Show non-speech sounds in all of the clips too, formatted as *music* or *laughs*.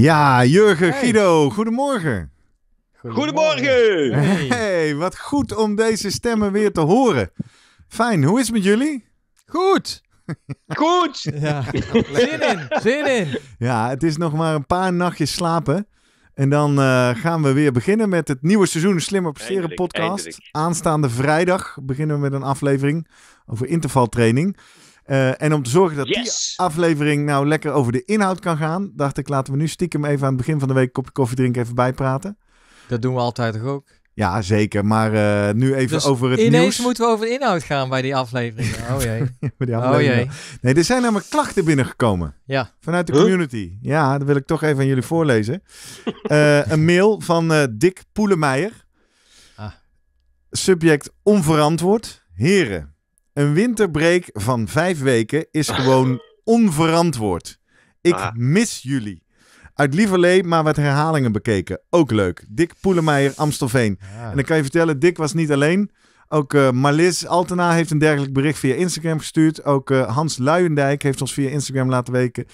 Ja, Jurgen, Guido, goedemorgen. Goedemorgen. Hey. wat goed om deze stemmen weer te horen. Fijn, hoe is het met jullie? Goed. Goed! Ja. zin in, zin in. Ja, het is nog maar een paar nachtjes slapen. En dan eh, gaan we weer beginnen met het nieuwe seizoen Slimmer Presteren podcast. Aanstaande vrijdag beginnen we met een aflevering over intervaltraining. Eh, en om te zorgen dat die aflevering nou lekker over de inhoud kan gaan, dacht ik, laten we nu stiekem even aan het begin van de week een kopje koffie drinken, even bijpraten. Dat doen we altijd toch ook? Ja, zeker. Maar eh, nu even dus over het ineens nieuws. Ineens moeten we over de inhoud gaan bij die aflevering. *laughs* Oh jee. *laughs* die oh, aflevering. Oh jee. Nee, er zijn namelijk klachten binnengekomen. Ja. Vanuit de community. Ja, dat wil ik toch even aan jullie voorlezen. Eh, *laughs* een mail van Dick Poelemeijer. Ah. Subject onverantwoord. Heren, een winterbreak van vijf weken is gewoon *laughs* onverantwoord. Ik ah. mis jullie. Uit Lieverlee, maar wat herhalingen bekeken. Ook leuk. Dick Poelemeijer, Amstelveen. En dan kan je vertellen, Dick was niet alleen. Ook uh, eh, Marlis Altena heeft een dergelijk bericht via Instagram gestuurd. Ook eh, Hans Luijendijk heeft ons via Instagram laten weten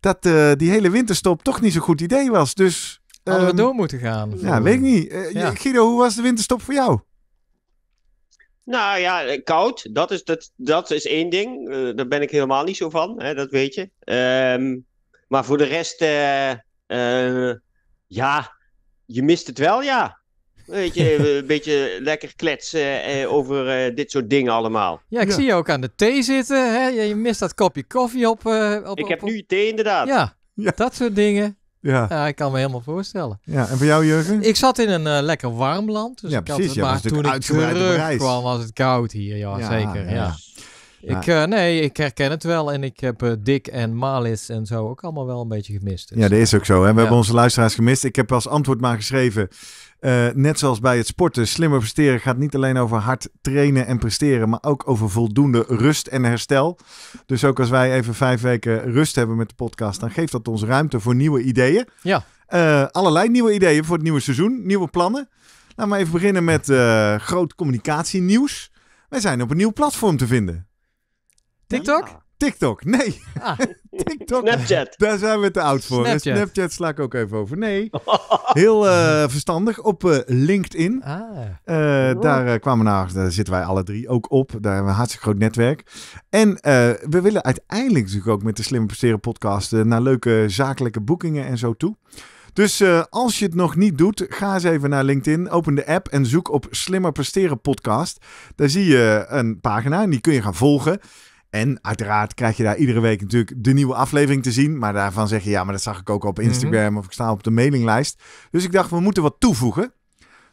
dat eh, die hele winterstop toch niet zo'n goed idee was. Dus. Um, Hadden we ehm, door moeten gaan. Ja, weet ik niet. Guido, hoe was de winterstop voor jou? Nou ja, eh, koud, dat is, dat, dat is één ding. Eh, daar ben ik helemaal niet zo van, hè, dat weet je. Ehm, maar voor de rest, eh, ja, je mist het wel, ja. Weet je, *laughs* een beetje lekker kletsen over dit soort dingen allemaal. Ja, ik zie je ook aan de thee zitten. Hè? Je mist dat kopje koffie op. op ik heb op... nu thee, inderdaad. Ja, ja. dat soort dingen. Ja. ja, ik kan me helemaal voorstellen. Ja, en voor jou, Jurgen? Ik zat in een eh, lekker warm land. Dus ja, ik precies. Had het, ja, maar toen ik terugkwam kwam, was het koud hier. Ja, zeker. Ja. Ik, eh, nee, ik herken het wel. En ik heb eh, Dick en Malis en zo ook allemaal wel een beetje gemist. Dus, ja, dat is ook zo. Hè? We hebben onze luisteraars gemist. Ik heb als antwoord maar geschreven... Eh, net zoals bij het sporten, slimmer presteren gaat niet alleen over hard trainen en presteren, maar ook over voldoende rust en herstel. Dus ook als wij even vijf weken rust hebben met de podcast, dan geeft dat ons ruimte voor nieuwe ideeën. Ja. Uh, allerlei nieuwe ideeën voor het nieuwe seizoen, nieuwe plannen. Laten we even beginnen met uh, groot communicatienieuws. Wij zijn op een nieuw platform te vinden. TikTok? TikTok, nee. Ah. *laughs* TikTok. Snapchat. Daar zijn we te oud voor. Snapchat. sla ik ook even over. Nee, *laughs* heel eh, verstandig. Op eh, LinkedIn. Ah. Eh, daar kwamen naar, daar zitten wij alle drie ook op. Daar hebben we een hartstikke groot netwerk. En we willen uiteindelijk natuurlijk ook met de Slimme Presteren podcast naar leuke zakelijke boekingen en zo toe. Dus als je het nog niet doet, ga eens even naar LinkedIn. Open de app en zoek op Slimmer Presteren Podcast. Daar zie je een pagina en die kun je gaan volgen. En uiteraard krijg je daar iedere week natuurlijk de nieuwe aflevering te zien. Maar daarvan zeg je, ja, maar dat zag ik ook op Instagram mhm. of ik sta op de mailinglijst. Dus ik dacht, we moeten wat toevoegen.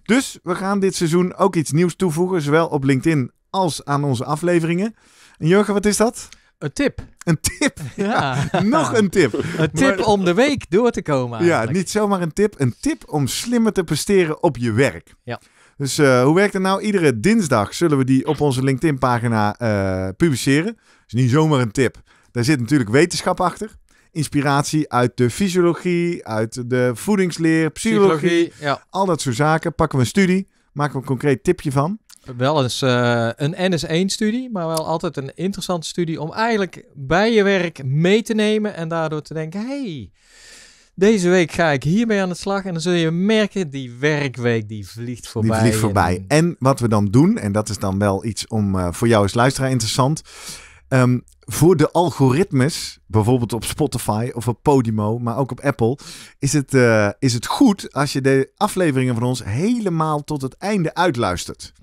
Dus we gaan dit seizoen ook iets nieuws toevoegen, zowel op LinkedIn als aan onze afleveringen. En Jurgen, wat is dat? Een tip. Een tip. *laughs* Ja. Nog een tip. een tip om de week door te komen. Ja, niet zomaar een tip. Een tip om slimmer te presteren op je werk. Ja. Dus eh, hoe werkt het nou? Iedere dinsdag zullen we die op onze LinkedIn-pagina uh, publiceren. Dus niet zomaar een tip. Daar zit natuurlijk wetenschap achter. Inspiratie uit de fysiologie, uit de voedingsleer, psychologie. ja. Al dat soort zaken. Pakken we een studie, maken we een concreet tipje van. Wel eens eh, een NS1-studie, maar wel altijd een interessante studie om eigenlijk bij je werk mee te nemen en daardoor te denken: hey, deze week ga ik hiermee aan de slag en dan zul je merken, die werkweek die vliegt voorbij. Die vliegt voorbij. En, wat we dan doen, en dat is dan wel iets om eh, voor jou als luisteraar interessant. Ehm, voor de algoritmes, bijvoorbeeld op Spotify of op Podimo, maar ook op Apple, is het, eh, is het goed als je de afleveringen van ons helemaal tot het einde uitluistert.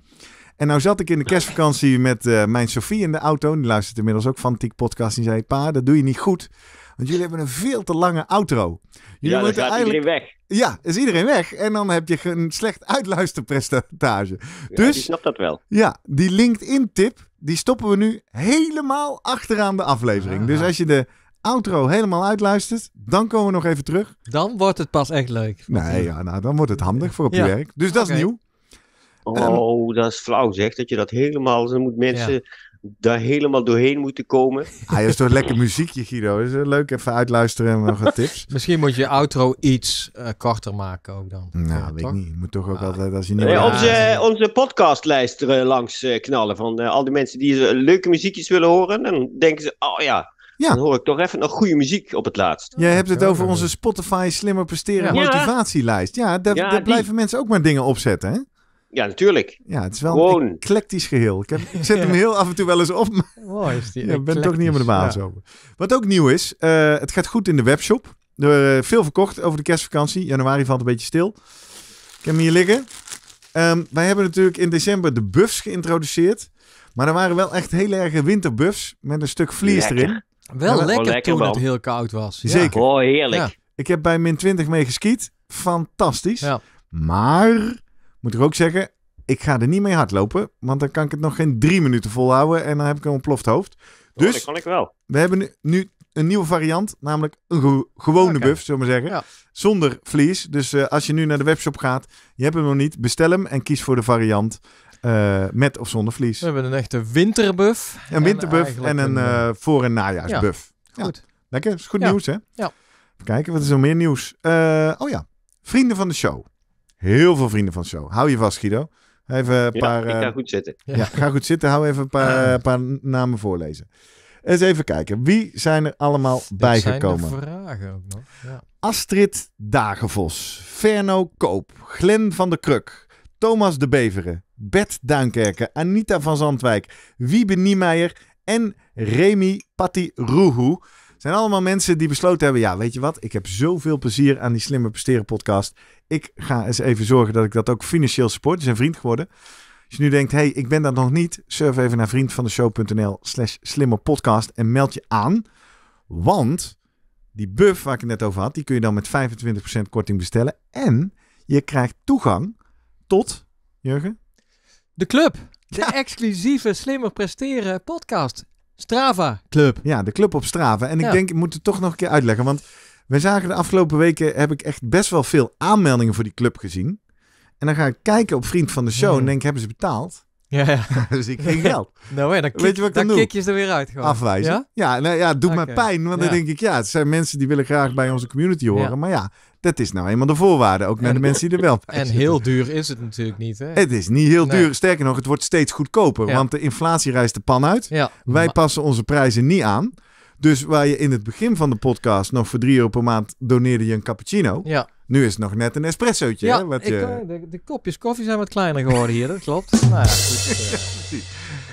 En nou zat ik in de kerstvakantie met eh, mijn Sofie in de auto. die luistert inmiddels ook van Tiek Podcast. En zei: Pa, dat doe je niet goed. Want jullie hebben een veel te lange outro. Jullie ja, dan gaat eigenlijk... iedereen weg. Ja, is iedereen weg. En dan heb je een slecht uitluisterpercentage. Ja, dus, dat wel. Ja, die LinkedIn-tip, die stoppen we nu helemaal achteraan de aflevering. Dus als je de outro helemaal uitluistert, dan komen we nog even terug. Dan wordt het pas echt leuk. Nee, ja, nou, dan wordt het handig voor op je werk. Dus dat is nieuw. Oh, dat is flauw zeg, dat je dat helemaal... Dan moet mensen daar helemaal doorheen moeten komen. Hij ah, is toch lekker muziekje, Guido. Is het eh, leuk even uitluisteren en nog een *laughs* tips. Misschien moet je outro iets eh, korter maken ook dan. Nou, weet ik niet. Je moet toch ook ah, altijd als je niet. Nee, onze, eh, onze podcastlijst er langs knallen van al die mensen die leuke muziekjes willen horen. Dan denken ze, oh ja, Dan hoor ik toch even nog goede muziek op het laatst. Jij hebt het over onze Spotify slimmer presteren motivatielijst. Ja, daar, ja, daar blijven mensen ook maar dingen opzetten. Hè? Ja, natuurlijk. Ja, het is wel een eclectisch geheel. Ik, heb, zet *laughs* hem heel af en toe wel eens op. Maar is die. ik ben toch niet helemaal de baas over. Wat ook nieuw is, eh, het gaat goed in de webshop. Er, eh, veel verkocht over de kerstvakantie. Januari valt een beetje stil. Ik heb hem hier liggen. Ehm, wij hebben natuurlijk in december de buffs geïntroduceerd. Maar er waren wel echt heel erg winterbuffs met een stuk vlies erin. Wel lekker, toen het heel koud was. Ja. Zeker. Oh, heerlijk. Ik heb bij min 20 mee geskiet. Fantastisch. Maar moet ik ook zeggen, ik ga er niet mee hardlopen. Want dan kan ik het nog geen drie minuten volhouden. En dan heb ik een ontploft hoofd. Oh, dus dat kan ik wel. we hebben nu, een nieuwe variant. Namelijk een gewone buff, zullen we zeggen. Ja. Zonder vlies. Dus eh, als je nu naar de webshop gaat, je hebt hem nog niet. Bestel hem en kies voor de variant. Uh, met of zonder vlies. We hebben een echte winterbuff. Een winterbuff en, een, eh, voor- en najaarsbuff. Ja, goed. Ja, lekker, is goed nieuws hè? Ja. Even kijken, wat is er meer nieuws? oh ja, vrienden van de show. Heel veel vrienden van de show. Hou je vast, Guido. Even een paar. Ik ga eh, goed zitten. Ja, ga goed zitten. Hou even een paar, eh, paar namen voorlezen. Eens even kijken. Wie zijn er allemaal bijgekomen? Zijn vragen ook nog. Ja. Astrid Dagenvos, Ferno Koop, Glen van der Kruk, Thomas de Beveren, Bert Duinkerken, Anita van Zandwijk, Wiebe Niemeyer en Remy Patty Roehoe zijn allemaal mensen die besloten hebben: ja, weet je wat, ik heb zoveel plezier aan die Slimmer Presteren podcast. Ik ga eens even zorgen dat ik dat ook financieel support. is een vriend geworden. Als dus je nu denkt, hey, ik ben dat nog niet, surf even naar vriendvandeshow.nl slash slimmerpodcast en meld je aan. Want die buff waar ik het net over had, die kun je dan met 25% korting bestellen. En je krijgt toegang tot, Jurgen? De club. *laughs* De exclusieve Slimmer Presteren podcast. Strava Club. Ja, de club op Strava. En ik denk, ik moet het toch nog een keer uitleggen. Want we zagen de afgelopen weken, heb ik echt best wel veel aanmeldingen voor die club gezien. En dan ga ik kijken op Vriend van de Show en hmm. denk, hebben ze betaald? Ja, ja. *laughs* dus ik geen geld. *laughs* nou en dan, Weet je kik je ze er weer uit gewoon. Afwijzen. Ja, nou, ja doet okay. mij pijn. Want dan denk ik, ja, het zijn mensen die willen graag bij onze community horen. Maar ja, dat is nou eenmaal de voorwaarde, ook naar de mensen die er wel bij En heel duur is het natuurlijk niet. Hè? Het is niet heel duur. Sterker nog, het wordt steeds goedkoper. Want de inflatie reist de pan uit. Wij passen onze prijzen niet aan. Dus waar je in het begin van de podcast nog voor 3 euro per maand doneerde je een cappuccino. Nu is het nog net een espressootje. Ja, hè, wat eh, de, de, kopjes koffie zijn wat kleiner geworden hier, dat klopt. nou ja, goed, *laughs* eh.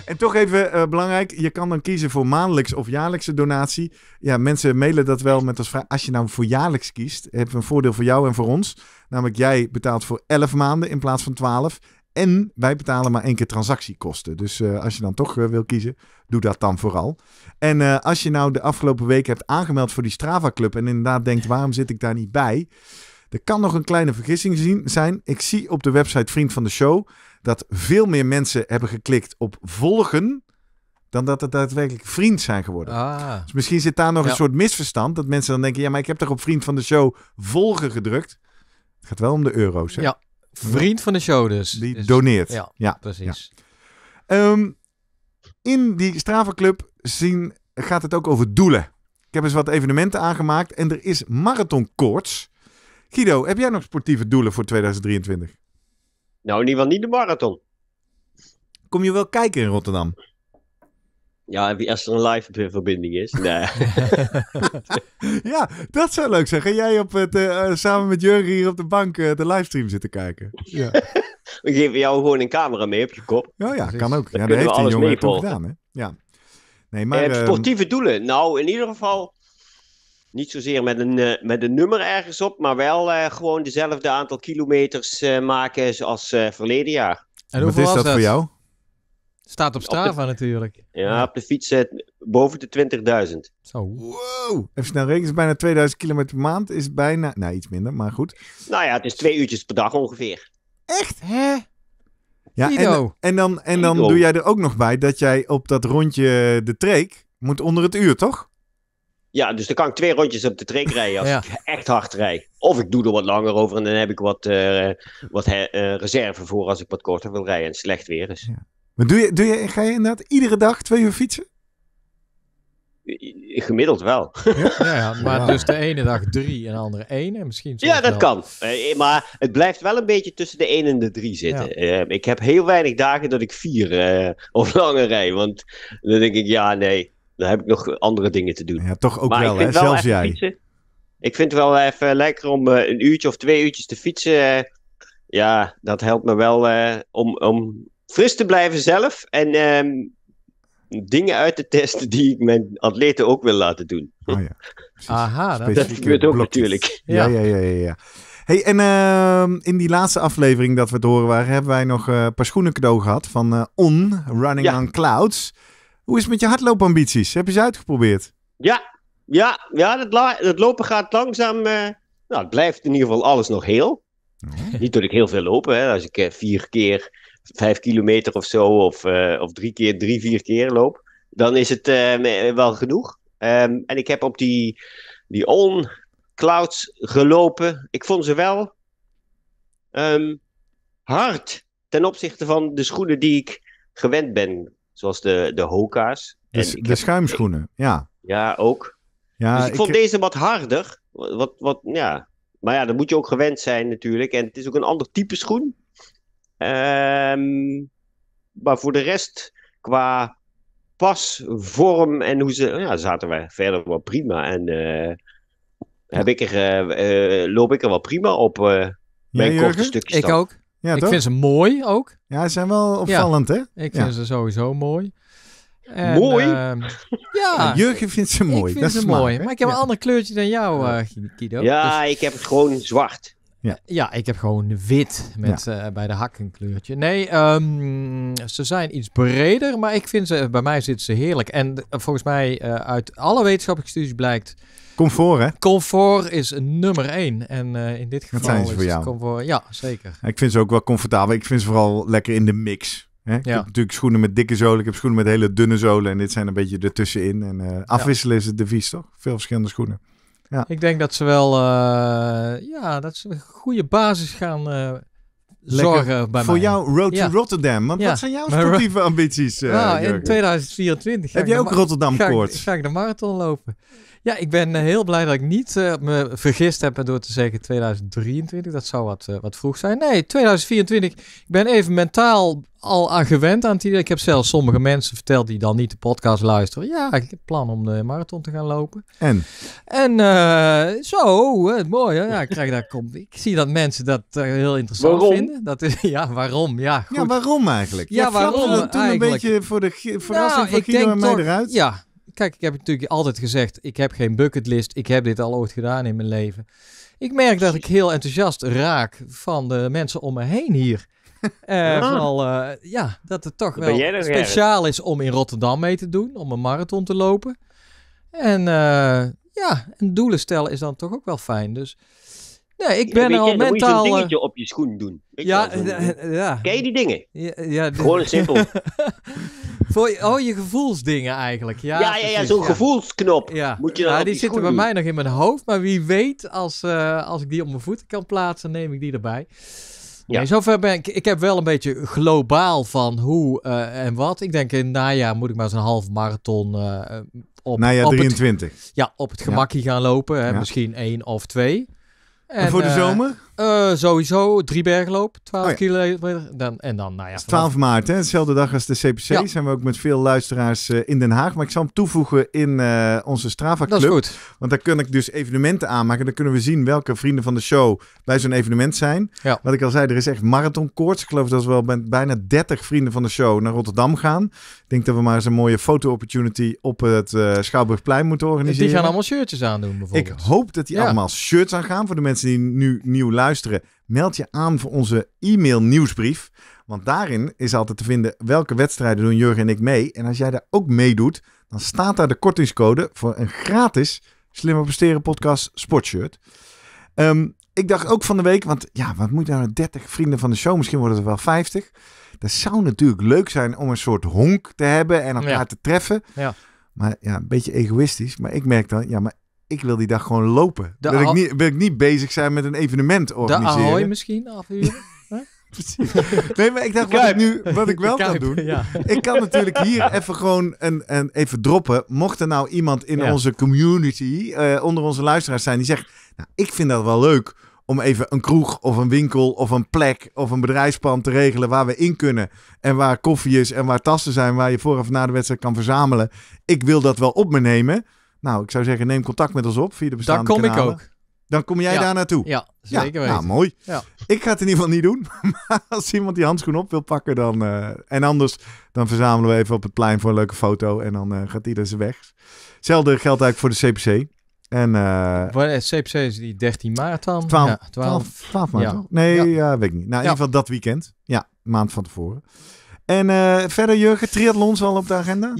En toch even eh, belangrijk, je kan dan kiezen voor maandelijks of jaarlijkse donatie. Ja, mensen mailen dat wel met als vraag. Als je nou voor jaarlijks kiest, heb je een voordeel voor jou en voor ons. Namelijk, jij betaalt voor 11 maanden in plaats van 12. En wij betalen maar één keer transactiekosten. Dus eh, als je dan toch eh, wil kiezen, doe dat dan vooral. En als je nou de afgelopen week hebt aangemeld voor die Strava Club en inderdaad denkt, waarom zit ik daar niet bij? Er kan nog een kleine vergissing zien, zijn. Ik zie op de website Vriend van de Show dat veel meer mensen hebben geklikt op volgen dan dat het daadwerkelijk vriend zijn geworden. Ah. Dus misschien zit daar nog een soort misverstand dat mensen dan denken: ja, maar ik heb toch op vriend van de show volgen gedrukt. Het gaat wel om de euro's. Hè? Ja, vriend van de show dus. Die dus- doneert. Ja, precies. Ehm, in die Strava-club zien gaat het ook over doelen. Ik heb eens wat evenementen aangemaakt en er is marathonkoorts. Guido, heb jij nog sportieve doelen voor 2023? Nou, in ieder geval niet de marathon. Kom je wel kijken in Rotterdam? Ja, als er een live verbinding is. Nee. *laughs* ja, dat zou leuk zijn. Ga jij op het, eh, eh, samen met Jurgen hier op de bank eh, de livestream zitten kijken? Ja. *laughs* We geven jou gewoon een camera mee op je kop. Oh ja, kan ook. ja, dat heeft hij jongen toch gedaan. Hè? Ja. Nee, maar, ehm, sportieve doelen. Nou, in ieder geval niet zozeer met een, eh, met een nummer ergens op, maar wel eh, gewoon dezelfde aantal kilometers uh, maken zoals verleden jaar. En hoeveel Wat is dat, voor jou? Staat op Strava natuurlijk. Ja, op de fiets boven de 20.000. Zo. Wow! Even snel rekenen, bijna 2000 kilometer per maand. Is bijna, nou iets minder, maar goed. Nou ja, het is twee uurtjes per dag ongeveer. Echt? Hè? Ja, en, en, dan, en dan doe jij er ook nog bij dat jij op dat rondje de treek, moet onder het uur, toch? Ja, dus dan kan ik twee rondjes op de trek rijden als ik echt hard rijd. Of ik doe er wat langer over en dan heb ik wat, eh, wat eh, reserve voor als ik wat korter wil rijden en slecht weer is. Ja. Maar doe je, doe je, ga je inderdaad iedere dag twee uur fietsen? Gemiddeld wel. Ja, *laughs* ja maar dus de ene dag drie en de andere één en misschien Ja, dat kan. Eh, maar het blijft wel een beetje tussen de één en de drie zitten. ik heb heel weinig dagen dat ik vier uh, of langer rij. Want dan denk ik, ja, nee, daar heb ik nog andere dingen te doen. Ja, toch ook wel, hè? zelfs jij. Ik vind het wel even lekker om eh, een uurtje of twee uurtjes te fietsen. Eh, ja, dat helpt me wel eh, om, om fris te blijven zelf. En ehm, dingen uit te testen die ik mijn atleten ook wil laten doen. Oh, ja. *laughs* Aha, dat, gebeurt ook natuurlijk. ja, ja, ja. ja. ja. Hey, en ehm, in die laatste aflevering dat we het horen waren, hebben wij nog een paar schoenen cadeau gehad van On, Running on Clouds. Hoe is het met je hardloopambities? Heb je ze uitgeprobeerd? Ja, ja, ja dat, lopen gaat langzaam. Eh, nou, het blijft in ieder geval alles nog heel. Oh. Niet dat ik heel veel loop. Hè. Als ik eh, vier keer vijf kilometer of zo, of, eh, of drie keer, drie, vier keer loop, dan is het wel genoeg. Ehm, en ik heb op die, die On Clouds gelopen. Ik vond ze wel ehm, hard ten opzichte van de schoenen die ik gewend ben Zoals de, de hoka's. En de, schuimschoenen, ja. Ja, ook. Ja, dus ik, vond deze wat harder. Wat, wat, ja. Maar ja, dat moet je ook gewend zijn natuurlijk. En het is ook een ander type schoen. Ehm, maar voor de rest, qua pas, vorm en hoe ze... Ja, zaten wij verder wel prima. En eh, heb ik er, eh, eh, loop ik er wel prima op... mijn ja, korte stukje Ik ook. Ja, ik vind ze mooi ook. Ja, ze zijn wel opvallend, hè? Ik vind ze sowieso mooi. mooi? Ehm, *laughs* ja. Jurgen vindt ze mooi. Ik vind dat ze mooi. Maar ik heb een ander kleurtje dan jou, uh, Guido. Ja, dus- ik heb het gewoon zwart. Ja. ja, ik heb gewoon wit met eh, bij de hak een kleurtje. Nee, ehm, ze zijn iets breder, maar ik vind ze, bij mij zitten ze heerlijk. En volgens mij eh, uit alle wetenschappelijke studies blijkt Comfort, hè? Comfort is nummer één. En eh, in dit geval is voor jou. comfort... Ja, zeker. Ik vind ze ook wel comfortabel. Ik vind ze vooral lekker in de mix. Hè? Ik heb natuurlijk schoenen met dikke zolen. Ik heb schoenen met hele dunne zolen. En dit zijn een beetje ertussenin. En eh, afwisselen is het devies, toch? Veel verschillende schoenen. Ja. Ik denk dat ze wel... Eh, ja, dat ze een goede basis gaan... Lekker zorgen bij voor jou Road to Rotterdam. wat zijn jouw sportieve ambities? Uh, in 2024. Heb jij ook Rotterdam koorts? Ga, ik de marathon lopen? Ja, ik ben eh, heel blij dat ik niet eh, me vergist heb door te zeggen 2023. Dat zou wat, eh, wat vroeg zijn. Nee, 2024. Ik ben even mentaal al aan gewend aan het idee. Ik heb zelfs sommige mensen verteld die dan niet de podcast luisteren. Ja, ik heb plan om de marathon te gaan lopen. En? En zo, mooi. Hè? Ja, ik, krijg daar, kom, ik zie dat mensen dat heel interessant vinden. Dat is, *laughs* ja, waarom? Ja, goed. ja, waarom eigenlijk? Ja, waarom? Toen eigenlijk? een beetje voor de verrassing nou, van Gino en eruit. Ja, kijk, ik heb natuurlijk altijd gezegd, ik heb geen bucketlist. Ik heb dit al ooit gedaan in mijn leven. Ik merk dat ik heel enthousiast raak van de mensen om me heen hier. *laughs* Eh, ja. Vooral, eh, ja, dat het toch wel nou speciaal is om in Rotterdam mee te doen, om een marathon te lopen. En eh, ja, doelen stellen is dan toch ook wel fijn. Dus nee, ik ben al mentaal... Moet je een dingetje op je schoen doen. ja, *laughs* ja. Ken je die dingen? Ja, Gewoon simpel. *laughs* Voor je, oh, je gevoelsdingen eigenlijk. Ja, ja, ja, zo'n gevoelsknop. Ja. Moet je die, zitten bij mij nog in mijn hoofd. Maar wie weet, als, eh, als ik die op mijn voeten kan plaatsen, neem ik die erbij. Ja. Nee, zover ben ik. Ik heb wel een beetje globaal van hoe eh, en wat. Ik denk in het najaar moet ik maar zo'n half marathon uh, op. Najaar 23. ja, op het gemakje gaan lopen. Hè, Misschien één of twee. En, en voor de zomer? Eh, sowieso, drie bergloop, 12 oh kilometer. Dan, en dan, nou ja. 12 maart, hè? dezelfde dag als de CPC. Zijn we ook met veel luisteraars eh, in Den Haag. Maar ik zal hem toevoegen in eh, onze Strava Club. goed. Want daar kan ik dus evenementen aanmaken. Dan kunnen we zien welke vrienden van de show bij zo'n evenement zijn. Ja. Wat ik al zei, er is echt marathonkoorts. Ik geloof dat we wel met bijna 30 vrienden van de show naar Rotterdam gaan. Ik denk dat we maar eens een mooie foto-opportunity op het Schouwburgplein moeten organiseren. Die gaan allemaal shirtjes aandoen bijvoorbeeld. Ik hoop dat die allemaal shirts aan gaan voor de mensen die nu nieuw luisteren luisteren, meld je aan voor onze e-mail nieuwsbrief. Want daarin is altijd te vinden welke wedstrijden doen Jurgen en ik mee. En als jij daar ook meedoet, dan staat daar de kortingscode voor een gratis Slimmer Presteren podcast sportshirt. Um, ik dacht ook van de week, want ja, wat moet nou 30 vrienden van de show? Misschien worden het wel 50. Dat zou natuurlijk leuk zijn om een soort honk te hebben en elkaar te treffen. Ja. Maar ja, een beetje egoïstisch. Maar ik merk dan, ja, maar ik wil die dag gewoon lopen. Wil ik, niet, wil ik niet bezig zijn met een evenement organiseren. De Ahoy misschien afhuren? *laughs* Precies. Nee, maar ik dacht, wat ik, nu, wat ik wel *laughs* kan doen... Ik kan natuurlijk hier even gewoon een, een, even droppen. Mocht er nou iemand in onze community, eh, onder onze luisteraars zijn... die zegt, nou, ik vind dat wel leuk om even een kroeg of een winkel of een plek of een bedrijfspand te regelen waar we in kunnen. En waar koffie is en waar tassen zijn, waar je voor of na de wedstrijd kan verzamelen. Ik wil dat wel op me nemen. Nou, ik zou zeggen, neem contact met ons op via de bestaande Daar kom ik ook. Dan kom jij daar naartoe. Ja, zeker nou, weten. Nou, mooi. Ja. Ik ga het in ieder geval niet doen. *laughs* Maar als iemand die handschoen op wil pakken, dan... Eh, en anders, dan verzamelen we even op het plein voor een leuke foto. En dan eh, gaat ieder zijn weg. Hetzelfde geldt eigenlijk voor de CPC. En, uh, eh, CPC is die 13 maart dan? 12, ja, 12, 12 maart, ja. Nee, ja. weet ik niet. Nou, in ieder geval dat weekend. Ja, maand van tevoren. En verder, Jurgen, triathlons al op de agenda?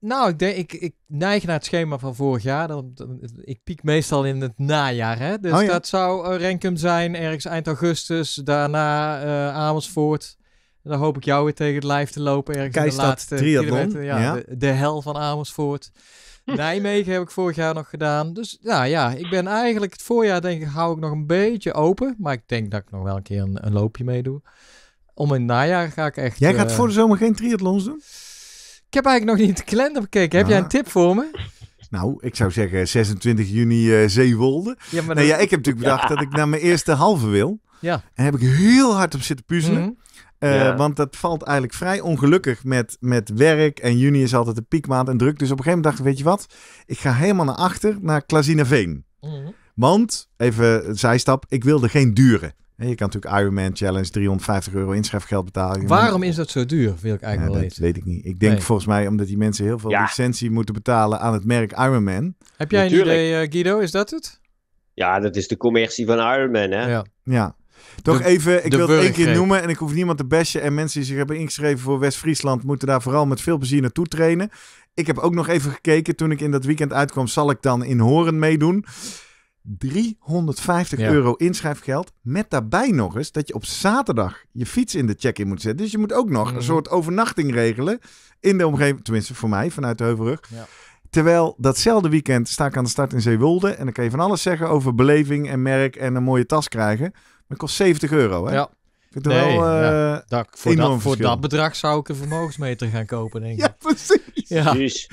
Nou, ik, denk, ik, neig naar het schema van vorig jaar. Dan, ik piek meestal in het najaar. Hè? Dus oh, dat zou eh, Renkum zijn, ergens eind augustus. Daarna eh, Amersfoort. Dan hoop ik jou weer tegen het lijf te lopen. Ergens in de laatste triathlon. Ja, De, hel van Amersfoort. *laughs* Nijmegen heb ik vorig jaar nog gedaan. Dus ja, ja, ik ben eigenlijk het voorjaar denk ik, hou ik nog een beetje open. Maar ik denk dat ik nog wel een keer een, loopje meedoe. Om in het najaar ga ik echt... Jij gaat eh, voor de zomer geen triathlons doen? Ik heb eigenlijk nog niet de kalender bekeken. Heb jij een ah. tip voor me? Nou, ik zou zeggen 26 juni uh, Zeewolde. Ja, maar nee, nou ja, ik heb natuurlijk bedacht dat ik naar mijn eerste halve wil. Ja. En heb ik heel hard op zitten puzzelen. Mhm. Eh, want dat valt eigenlijk vrij ongelukkig met, met werk. En juni is altijd de piekmaand en druk. Dus op een gegeven moment dacht ik, weet je wat? Ik ga helemaal naar achter, naar Klazinaveen. Mhm. Want, even zijstap, ik wilde geen duren. Je kan natuurlijk Ironman Challenge 350 euro inschrijfgeld betalen. Waarom is dat zo duur? Wil ik eigenlijk wel weten. weet ik niet. Ik denk volgens mij omdat die mensen heel veel licentie moeten betalen aan het merk Ironman. Heb jij een idee, eh, Guido? Is dat het? Ja, dat is de commercie van Ironman, hè? Ja. ja. Toch even, ik wil één keer noemen en ik hoef niemand te bashen. En mensen die zich hebben ingeschreven voor West-Friesland moeten daar vooral met veel plezier naartoe trainen. Ik heb ook nog even gekeken toen ik in dat weekend uitkwam, zal ik dan in Horen meedoen? 350 euro inschrijfgeld. Met daarbij nog eens dat je op zaterdag je fiets in de check-in moet zetten. Dus je moet ook nog een mhm. soort overnachting regelen. In de omgeving, tenminste voor mij, vanuit de Heuvelrug. Terwijl datzelfde weekend sta ik aan de start in Zeewolde. En dan kan je van alles zeggen over beleving en merk en een mooie tas krijgen. Maar het kost 70 euro. Hè? Ja nee, voor, eh, dat, voor, dat, bedrag zou ik een vermogensmeter gaan kopen, denk *laughs* ik. Ja, precies. Ja. Dus.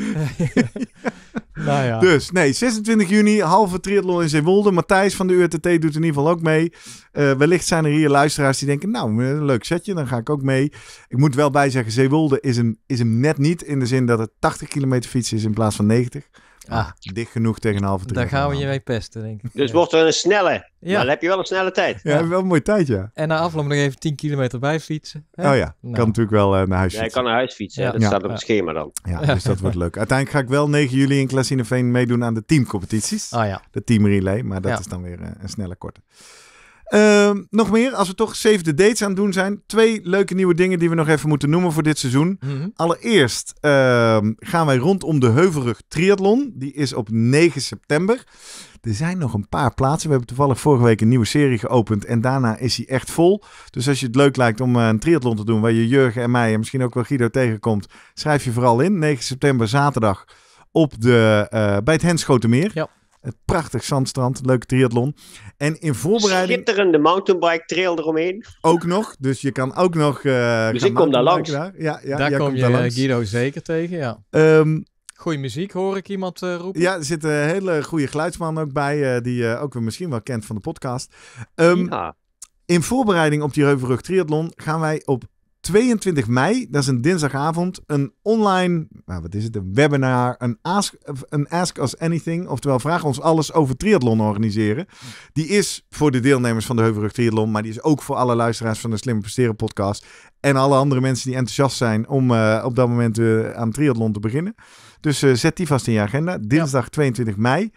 *laughs* nou ja. Dus, nee, 26 juni, halve triathlon in Zeewolde. Matthijs van de URTT doet in ieder geval ook mee. Eh, wellicht zijn er hier luisteraars die denken, nou, een eh, leuk setje, dan ga ik ook mee. Ik moet wel bijzeggen: Zeewolde is hem, is hem net niet. In de zin dat het 80 kilometer fiets is in plaats van 90. Ah, ah. Dicht genoeg tegen half drie. Daar gaan we je mee pesten, denk ik. Dus wordt er een snelle. Ja. dan heb je wel een snelle tijd. Ja, wel een mooie tijd, ja. En na afloop nog even 10 kilometer bij fietsen. Oh ja, kan nou. natuurlijk wel eh, naar huis fietsen. Ja, kan naar huis fietsen. Dat staat op het schema dan. Ja, dus dat wordt leuk. Uiteindelijk ga ik wel 9 juli in Klasineveen meedoen aan de teamcompetities. Ah oh, ja. De teamrelay, maar dat is dan weer eh, een snelle korte. Ehm, nog meer, als we toch Save Dates aan het doen zijn. Twee leuke nieuwe dingen die we nog even moeten noemen voor dit seizoen. Mhm. Allereerst ehm, gaan wij rondom de Heuvelrug Triathlon. Die is op 9 september. Er zijn nog een paar plaatsen. We hebben toevallig vorige week een nieuwe serie geopend. En daarna is hij echt vol. Dus als je het leuk lijkt om eh, een triathlon te doen. waar je Jurgen en mij en misschien ook wel Guido tegenkomt. schrijf je vooral in. 9 september, zaterdag. Op de, eh, bij het Henschotenmeer. Het prachtig zandstrand, leuke triathlon. En in voorbereiding... Schitterende mountainbike trail eromheen. Ook nog, dus je kan ook nog... Uh, dus ik kom daar langs. Daar, ja, ja, daar kom je daar eh, Guido zeker tegen, ja. Ehm, Goeie muziek hoor ik iemand uh, roepen. Ja, er zit een hele goede geluidsman ook bij, die je ook misschien wel kent van de podcast. Ehm, in voorbereiding op die Heuvelrug Triathlon gaan wij op 22 mei, dat is een dinsdagavond, een online, nou, wat is het, een webinar, een ask, een ask Us Anything, oftewel vraag ons alles over triathlon organiseren. Die is voor de deelnemers van de Heuvelrug Triathlon, maar die is ook voor alle luisteraars van de Slimme Presteren podcast en alle andere mensen die enthousiast zijn om eh, op dat moment uh, aan triathlon te beginnen. Dus eh, zet die vast in je agenda, dinsdag 22 mei.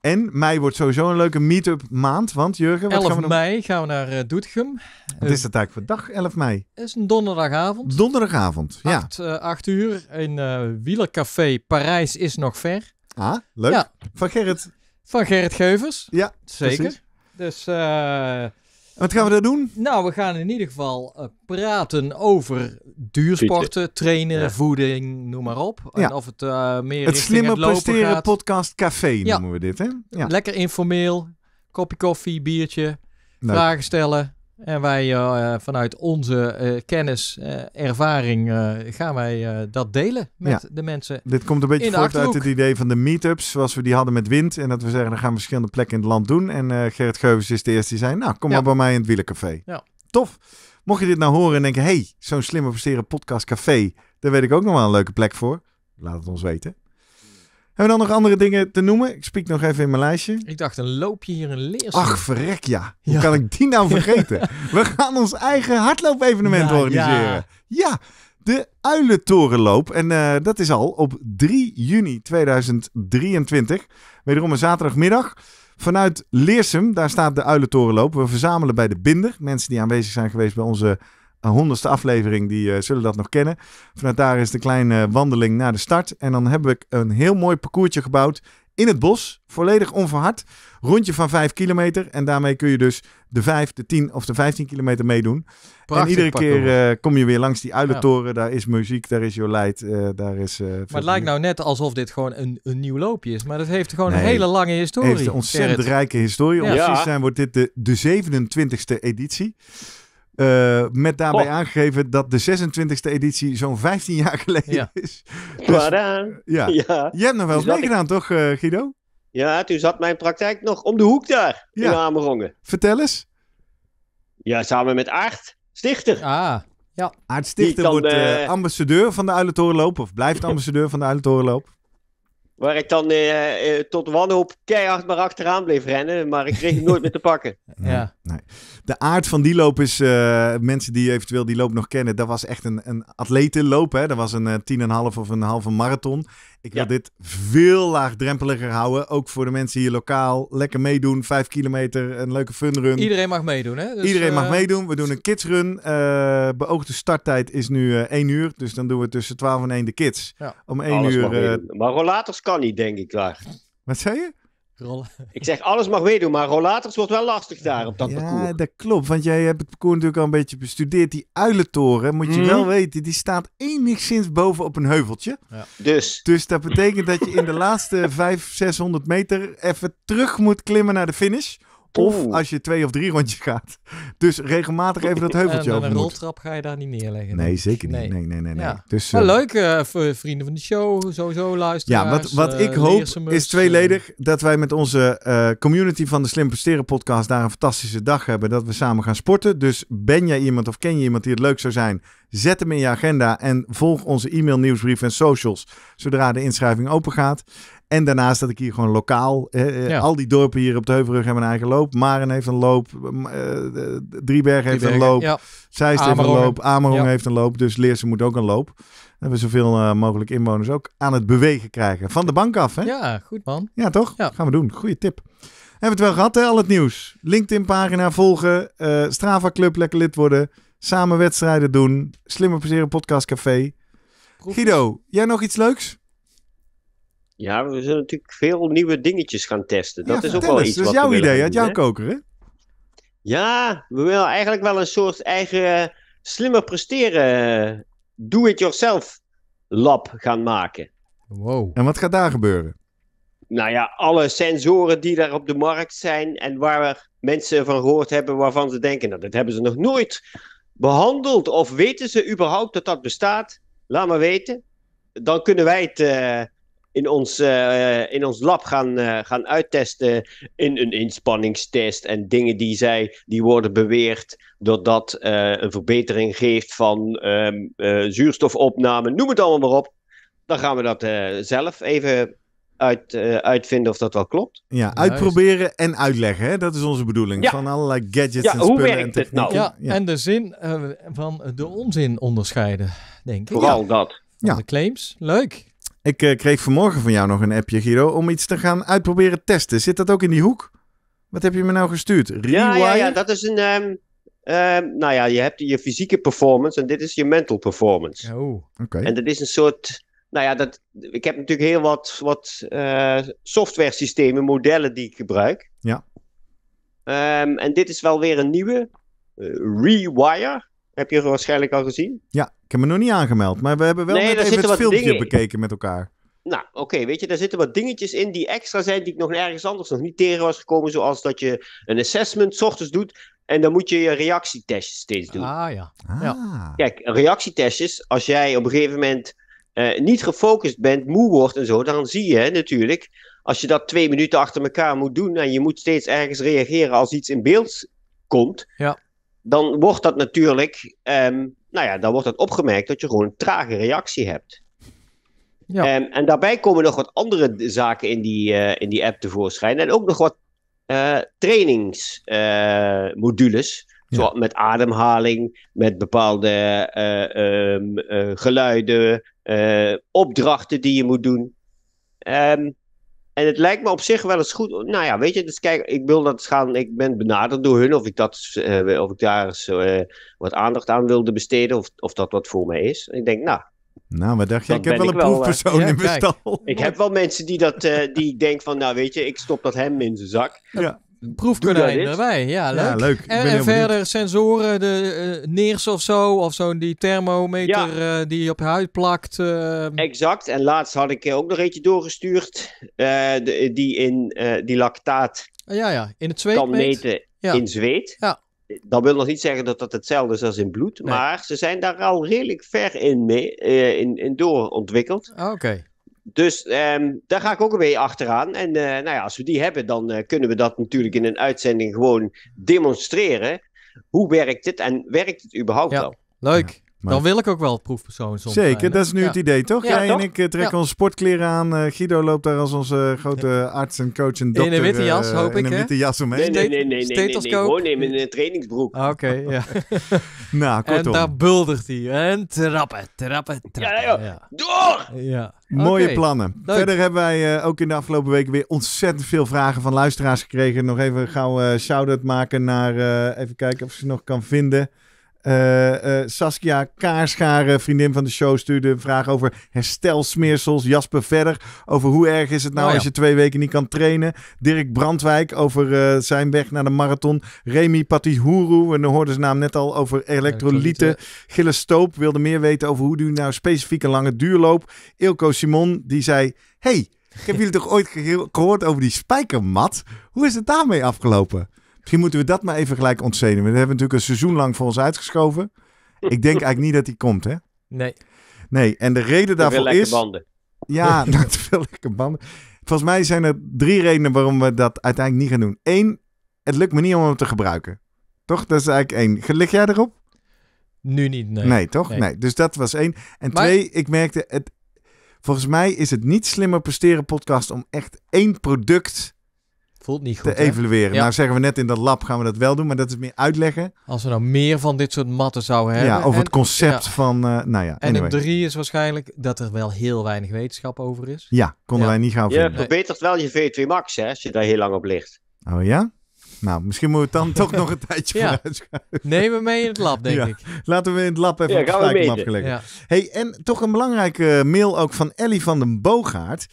En mei wordt sowieso een leuke meet-up maand. Want Jurgen, wat 11 gaan we doen? mei gaan we naar uh, Doetinchem. Wat is dat tijd voor dag, 11 mei? Het is een donderdagavond. Donderdagavond, ja. 8, 8 eh, uur in uh, Wielercafé Parijs is nog ver. Ah, leuk. Van Gerrit. Van Gerrit Geuvers. Ja, zeker. Precies. Dus... Wat gaan we daar doen? Nou, we gaan in ieder geval eh, praten over duursporten, trainen, voeding, noem maar op. of het uh, meer Het slimme het presteren podcast café noemen we dit, hè? Lekker informeel, kopje koffie, biertje, vragen stellen. En wij eh, vanuit onze eh, kennis, uh, ervaring, gaan wij dat delen met de mensen. Dit komt een beetje voort uit het idee van de meetups, zoals we die hadden met Wind. En dat we zeggen, dan gaan we verschillende plekken in het land doen. En Gerrit Geuvens is de eerste die zei, nou, kom maar bij mij in het Wielencafé. Ja. Tof. Mocht je dit nou horen en denken, hey, zo'n slimme verseren podcastcafé, daar weet ik ook nog wel een leuke plek voor. Laat het ons weten. Hebben we dan nog andere dingen te noemen? Ik spreek nog even in mijn lijstje. Ik dacht, een loopje hier een Leersum. Ach, verrek ja. Hoe kan ik die nou *laughs* vergeten? we gaan ons eigen hardloop-evenement organiseren. Ja. de Uilentorenloop. En eh, dat is al op 3 juni 2023. Wederom een zaterdagmiddag. Vanuit Leersum, daar staat de Uilentorenloop. We verzamelen bij de Binder. Mensen die aanwezig zijn geweest bij onze honderdste aflevering, die eh, zullen dat nog kennen. Vanuit daar is de kleine eh, wandeling naar de start. En dan heb ik een heel mooi parcoursje gebouwd in het bos, volledig onverhard. Rondje van 5 kilometer. En daarmee kun je dus de 5, de 10 of de 15 kilometer meedoen. Prachtig en iedere keer eh, kom je weer langs die uilentoren. Ja. Daar is muziek, daar is Jolijt, uh, daar is... maar het lijkt nou net alsof dit gewoon een, een nieuw loopje is. Maar dat heeft gewoon een hele lange historie. Het heeft een ontzettend rijke historie. Op Om precies te zijn wordt dit de, de 27e editie. Eh, met daarbij oh. aangegeven dat de 26e editie zo'n 15 jaar geleden is. Dus, eh, ja. ja. Je hebt nog wel eens meegedaan, toch, eh, Guido? Ja, toen zat mijn praktijk nog om de hoek daar ja. in Amerongen. Vertel eens. Ja, samen met Aart Stichter. Ah, ja. Aart Stichter wordt ambassadeur van de Uilentorenloop, of blijft *laughs* ambassadeur van de Uilentorenloop. Waar ik dan tot wanhoop keihard maar achteraan bleef rennen, maar ik kreeg hem nooit meer te pakken. *laughs* ja. Nee de aard van die loop is, eh, mensen die eventueel die loop nog kennen, dat was echt een, een atletenloop. Hè? Dat was een uh, tien en half of een halve marathon. Ik wil dit veel laagdrempeliger houden. Ook voor de mensen hier lokaal. Lekker meedoen. Vijf kilometer, een leuke funrun. Iedereen mag meedoen, hè? Dus, Iedereen mag eh, meedoen. We doen een kidsrun. Uh, beoogde starttijd is nu één uur. Dus dan doen we tussen twaalf en één de kids. Om één uur... Maar rollators kan niet, denk ik waar. Wat zei je? Ik zeg, alles mag meedoen, maar rollators wordt wel lastig daar op dat parcours. Ja, dat klopt, want jij hebt het parcours natuurlijk al een beetje bestudeerd. Die uilentoren, moet je mhm. wel weten, die staat enigszins boven op een heuveltje. Dus. Dus dat betekent dat je in de laatste 500, 600 meter even terug moet klimmen naar de finish. Of als je twee of drie rondjes gaat. Dus regelmatig even dat heuveltje over. Eh, een roltrap ga je daar niet neerleggen. Nee, zeker niet. Nee, nee, nee. nee, Ja. Dus, nou, eh, leuk, eh, vrienden van de show, sowieso luisteren. Ja, wat, wat ik hoop is tweeledig. Dat wij met onze community van de Slim Presteren podcast daar een fantastische dag hebben. Dat we samen gaan sporten. Dus ben jij iemand of ken je iemand die het leuk zou zijn? Zet hem in je agenda en volg onze e-mail, nieuwsbrief en socials. Zodra de inschrijving open gaat. En daarnaast dat ik hier gewoon lokaal. Eh, al die dorpen hier op de Heuvelrug hebben een eigen loop. Maren heeft een loop. Uh, eh, Driebergen heeft een loop. Zij Zeist heeft een loop. Amerong heeft een loop. Dus ze moet ook een loop. En we zoveel eh, mogelijk inwoners ook aan het bewegen krijgen. Van de bank af, hè? Ja, goed man. Ja, toch? Gaan we doen. Goeie tip. Hebben we het wel gehad, hè? Al het nieuws. LinkedIn-pagina volgen. Uh, Strava Club, lekker lid worden. Samen wedstrijden doen. Slimmer Passeren Podcast Café. Guido, jij nog iets leuks? Ja, we zullen natuurlijk veel nieuwe dingetjes gaan testen. Dat is ook wel iets. Dat is jouw idee, uit jouw koker, hè? Ja, we willen eigenlijk wel een soort eigen eh, slimmer presteren, eh, do-it-yourself lab gaan maken. Wow. En wat gaat daar gebeuren? Nou ja, alle sensoren die daar op de markt zijn en waar mensen van gehoord hebben waarvan ze denken, nou, dat hebben ze nog nooit behandeld of weten ze überhaupt dat dat bestaat? Laat maar weten. Dan kunnen wij het eh, in ons, eh, in ons lab gaan, eh, gaan uittesten in een inspanningstest. En dingen die zij, die worden beweerd doordat uh, een verbetering geeft van ehm, zuurstofopname, noem het allemaal maar op. Dan gaan we dat zelf even uit, uitvinden of dat wel klopt. Ja, uitproberen en uitleggen. Dat is onze bedoeling. Van allerlei gadgets en spullen hoe en het nou? Ja, En de zin van de onzin onderscheiden, denk ik. Vooral dat. Van ja. De claims. Leuk. Ik eh, kreeg vanmorgen van jou nog een appje, Guido, om iets te gaan uitproberen testen. Zit dat ook in die hoek? Wat heb je me nou gestuurd? Rewire? Ja, ja, ja dat is een. Ehm, ehm, nou ja, je hebt je fysieke performance en dit is je mental performance. Oh, oké. En dat is een soort. Nou ja, dat, ik heb natuurlijk heel wat, wat uh, eh, software systemen, modellen die ik gebruik. Ja. Ehm, en dit is wel weer een nieuwe. Eh, rewire. Heb je waarschijnlijk al gezien? Ja, ik heb me nog niet aangemeld. Maar we hebben wel een net even filmpje bekeken met elkaar. Nou, oké, weet je, daar zitten wat dingetjes in die extra zijn die ik nog ergens anders nog niet tegen was gekomen. Zoals dat je een assessment s ochtends doet en dan moet je je reactietestjes steeds doen. Ah ja. Ah. ja. Kijk, reactietestjes, als jij op een gegeven moment eh, niet gefocust bent, moe wordt en zo, dan zie je natuurlijk, als je dat twee minuten achter elkaar moet doen en je moet steeds ergens reageren als iets in beeld komt, ja dan wordt dat natuurlijk, ehm, nou ja, dan wordt dat opgemerkt dat je gewoon een trage reactie hebt. Ja. Ehm, en daarbij komen nog wat andere zaken in die, eh, in die app tevoorschijn. En ook nog wat eh, trainingsmodules. Eh, uh, zoals met ademhaling, met bepaalde ehm, geluiden, opdrachten die je moet doen. Um, en het lijkt me op zich wel eens goed. Nou ja, weet je, dus kijk, ik wil dat gaan. Ik ben benaderd door hun of ik, dat, eh, of ik daar eh, wat aandacht aan wilde besteden. Of, of dat wat voor mij is. ik denk, nou. Nou, maar dacht je, ik heb wel een eh, proefpersoon in mijn stal. Ik heb wel mensen die, dat, die denk van, nou weet je, ik stop dat hem in zijn zak. Ja proefkonijn erbij. Ja, leuk. Ja, leuk. En, verder sensoren, de eh, neers of zo, of zo'n die thermometer eh, die je op je huid plakt. Uh... Exact. En laatst had ik ook nog eentje doorgestuurd, die in die lactaat. Ah, ja, ja, in het zweet. Kan meten in zweet. Ja. Dat wil nog niet zeggen dat dat hetzelfde is als in bloed, maar ze zijn daar al redelijk ver in, mee, in, in doorontwikkeld. Ah, oké. Dus ehm, daar ga ik ook een beetje achteraan. En eh, nou ja, als we die hebben, dan eh, kunnen we dat natuurlijk in een uitzending gewoon demonstreren. Hoe werkt het en werkt het überhaupt ja. wel? Leuk. Dan wil ik ook wel proefpersoon soms. Zeker, dat is nu het idee, toch? Jij en ik eh, trekken ja. onze sportkleren aan. Eh, Guido loopt daar als onze eh, grote arts en coach en dokter. In een witte jas, hoop ik, In een witte jas omheen. Nee, nee, nee. nee, nee, Gewoon neem in een trainingsbroek. Ah, oké, ja. *laughs* nou, kortom. En daar buldert hij. En trappen, trappen, trappen. Ja, ja. Door! Ja. Mooie plannen. Verder hebben wij ook in de afgelopen weken weer ontzettend veel vragen van luisteraars gekregen. Nog even gauw shout-out maken naar... even kijken of ze nog kan vinden. Eh, eh, Saskia Kaarscharen, vriendin van de show, stuurde een vraag over herstelsmeersels. Jasper Verder over hoe erg is het nou oh als je twee weken niet kan trainen. Dirk Brandwijk over eh, zijn weg naar de marathon. Remy Patihuru, en hoorden hoorden zijn naam net al over elektrolyten. Gilles Stoop wilde meer weten over hoe doe je nou specifiek een lange duurloop. Ilko Simon, die zei... Hey, hebben heb *laughs* jullie toch ooit gehoord over die spijkermat? Hoe is het daarmee afgelopen? Misschien moeten we dat maar even gelijk ontzenen. We hebben natuurlijk een seizoen lang voor ons uitgeschoven. Ik denk eigenlijk niet dat die komt, hè? Nee. Nee, en de reden daarvoor is... Banden. Ja, dat *laughs* veel lekker banden. Volgens mij zijn er drie redenen waarom we dat uiteindelijk niet gaan doen. Eén, het lukt me niet om hem te gebruiken. Toch? Dat is eigenlijk één. Lig jij erop? Nu niet, nee. Nee, toch? Nee. Dus dat was één. En twee, ik merkte, het, volgens mij is het niet slimmer presteren podcast om echt één product niet goed. Te evalueren. Ja. Nou zeggen we net in dat lab gaan we dat wel doen, maar dat is meer uitleggen. Als we nou meer van dit soort matten zouden hebben. Ja, over het concept van, eh, nou ja. En het drie is waarschijnlijk dat er wel heel weinig wetenschap over is. Ja, konden wij niet gaan vinden. Je verbetert wel je V2 max hè, als je daar heel lang op ligt. Oh ja? Nou, misschien moeten we dan toch nog een *laughs* tijdje ja. vooruit schuiven. Neem mee in het lab, denk ik. Laten we in het lab even ja, op de Hey, en toch een belangrijke mail ook van Ellie van den Boogaard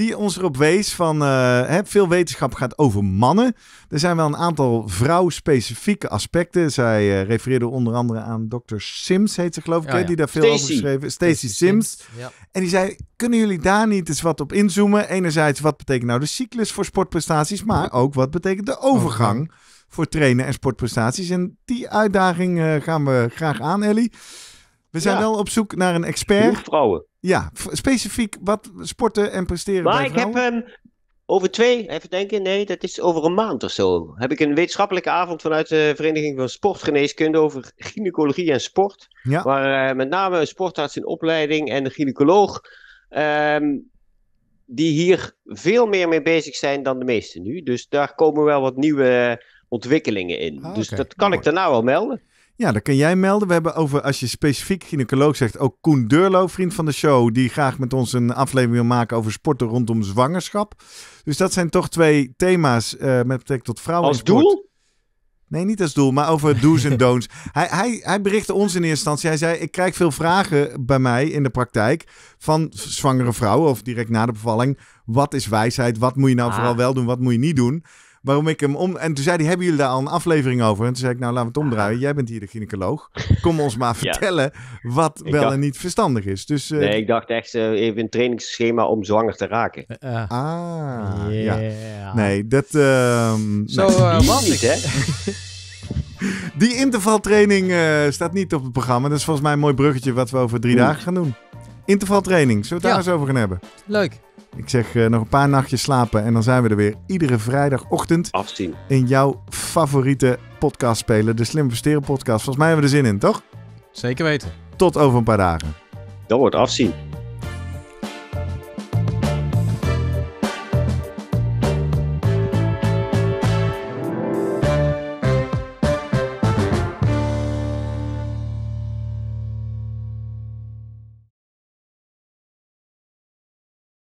die ons erop wees van eh, veel wetenschap gaat over mannen. Er zijn wel een aantal vrouw specifieke aspecten. Zij uh, refereerde onder andere aan Dr. Sims, heet ze geloof ik, oh die daar veel over geschreven. Stacy Sims. Sims. En die zei, kunnen jullie daar niet eens wat op inzoomen? Enerzijds, wat betekent nou de cyclus voor sportprestaties? Maar ook, wat betekent de overgang? Voor trainen en sportprestaties. En die uitdaging eh, gaan we graag aan, Ellie. We zijn wel op zoek naar een expert. Genoeg vrouwen. Ja, specifiek wat sporten en presteren maar ik heb um, over twee, even denken, nee, dat is over een maand of zo. Heb ik een wetenschappelijke avond vanuit de Vereniging van Sportgeneeskunde over gynaecologie en sport. Ja. Waar eh, met name een sportarts in opleiding en een gynaecoloog... Ehm, die hier veel meer mee bezig zijn dan de meesten nu. Dus daar komen wel wat nieuwe ontwikkelingen in. Ah, dus dat kan Mooi. ik daarna wel melden. Ja, dan kun jij melden. We hebben over, als je specifiek gynaecoloog zegt, ook Koen Deurlo, vriend van de show, die graag met ons een aflevering wil maken over sporten rondom zwangerschap. Dus dat zijn toch twee thema's eh, met betrekking tot vrouwen. Als doel? Nee, niet als doel, maar over do's en don'ts. *laughs* hij, hij, hij berichtte ons in eerste instantie. Hij zei: Ik krijg veel vragen bij mij in de praktijk van zwangere vrouwen of direct na de bevalling. Wat is wijsheid? Wat moet je nou ah. vooral wel doen? Wat moet je niet doen? Waarom ik hem om... En toen zei hij, hebben jullie daar al een aflevering over? En toen zei ik, nou, laten we het omdraaien. Ah. Jij bent hier de gynaecoloog. Kom ons maar *laughs* vertellen wat wel en niet verstandig is. Dus, eh, Nee, ik dacht echt eh, even een trainingsschema om zwanger te raken. Eh, ah, ja. Nee, dat... Ehm, Zo man niet hè? *laughs* Die intervaltraining staat niet op het programma. Dat is volgens mij een mooi bruggetje wat we over drie dagen gaan doen. Intervaltraining, zullen we het daar eens over gaan hebben? Leuk. Ik zeg eh, nog een paar nachtjes slapen en dan zijn we er weer iedere vrijdagochtend. Afzien. In jouw favoriete podcast spelen, de Slim Versteren podcast. Volgens mij hebben we er zin in, toch? Zeker weten. Tot over een paar dagen. Dat wordt afzien.